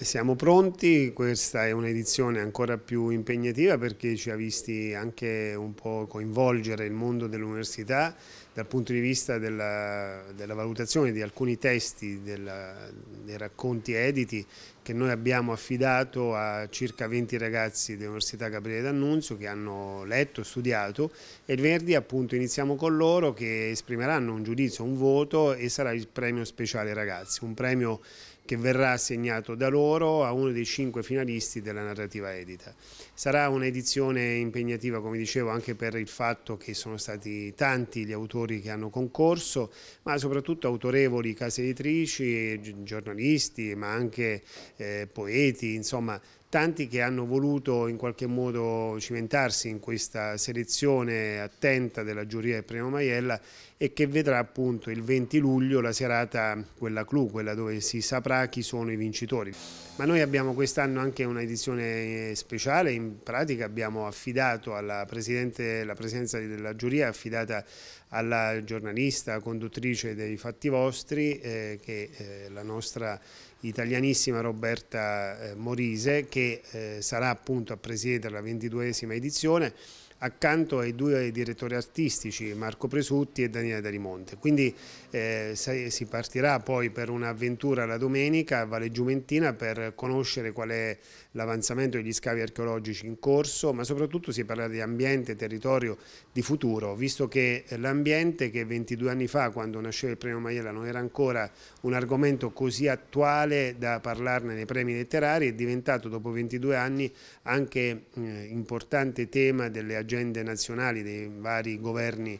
Siamo pronti, questa è un'edizione ancora più impegnativa perché ci ha visti anche un po' coinvolgere il mondo dell'università dal punto di vista della, della valutazione di alcuni testi della, dei racconti editi che noi abbiamo affidato a circa 20 ragazzi dell'Università Gabriele D'Annunzio che hanno letto, studiato e il venerdì appunto iniziamo con loro che esprimeranno un giudizio, un voto e sarà il premio speciale ragazzi, un premio che verrà assegnato da loro a uno dei cinque finalisti della narrativa edita. Sarà un'edizione impegnativa, come dicevo, anche per il fatto che sono stati tanti gli autori che hanno concorso, ma soprattutto autorevoli case editrici, giornalisti, ma anche eh, poeti, insomma tanti che hanno voluto in qualche modo cimentarsi in questa selezione attenta della giuria del Premio Maiella e che vedrà appunto il 20 luglio la serata, quella clou, quella dove si saprà chi sono i vincitori. Ma noi abbiamo quest'anno anche un'edizione eh, speciale, in pratica abbiamo affidato alla Presidente, la presidenza della giuria affidata alla giornalista, conduttrice dei Fatti Vostri, eh, che è eh, la nostra italianissima Roberta eh, Morise, che eh, sarà appunto a presiedere la ventiduesima edizione accanto ai due direttori artistici Marco Presutti e Daniele Darimonte. Quindi eh, si partirà poi per un'avventura la domenica a Valle Giumentina per conoscere qual è l'avanzamento degli scavi archeologici in corso, ma soprattutto si parlerà di ambiente, territorio di futuro, visto che l'ambiente che 22 anni fa, quando nasceva il premio Maiella, non era ancora un argomento così attuale da parlarne nei premi letterari, è diventato dopo 22 anni anche eh, importante tema delle aggiornamenti agende nazionali dei vari governi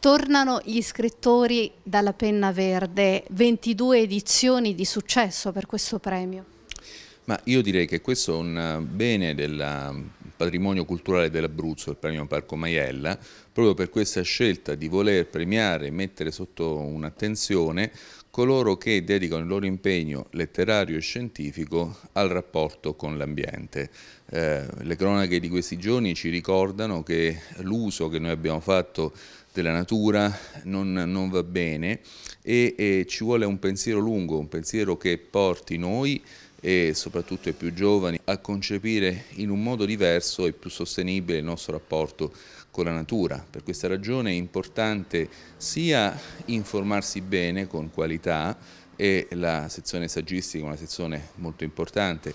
Tornano gli scrittori dalla penna verde, 22 edizioni di successo per questo premio. Ma io direi che questo è un bene della patrimonio culturale dell'Abruzzo, il premio Parco Maiella, proprio per questa scelta di voler premiare e mettere sotto un'attenzione coloro che dedicano il loro impegno letterario e scientifico al rapporto con l'ambiente. Eh, le cronache di questi giorni ci ricordano che l'uso che noi abbiamo fatto della natura non, non va bene e, e ci vuole un pensiero lungo, un pensiero che porti noi e soprattutto ai più giovani a concepire in un modo diverso e più sostenibile il nostro rapporto con la natura. Per questa ragione è importante sia informarsi bene con qualità e la sezione saggistica è una sezione molto importante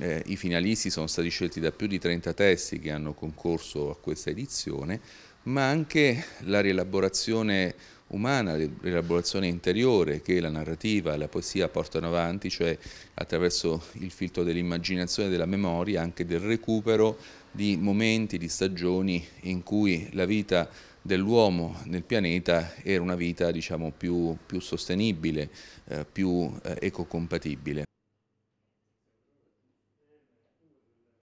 eh, I finalisti sono stati scelti da più di 30 testi che hanno concorso a questa edizione, ma anche la rielaborazione umana, l'elaborazione interiore che la narrativa e la poesia portano avanti, cioè attraverso il filtro dell'immaginazione, della memoria, anche del recupero di momenti, di stagioni in cui la vita dell'uomo nel pianeta era una vita diciamo, più, più sostenibile, eh, più eh, ecocompatibile.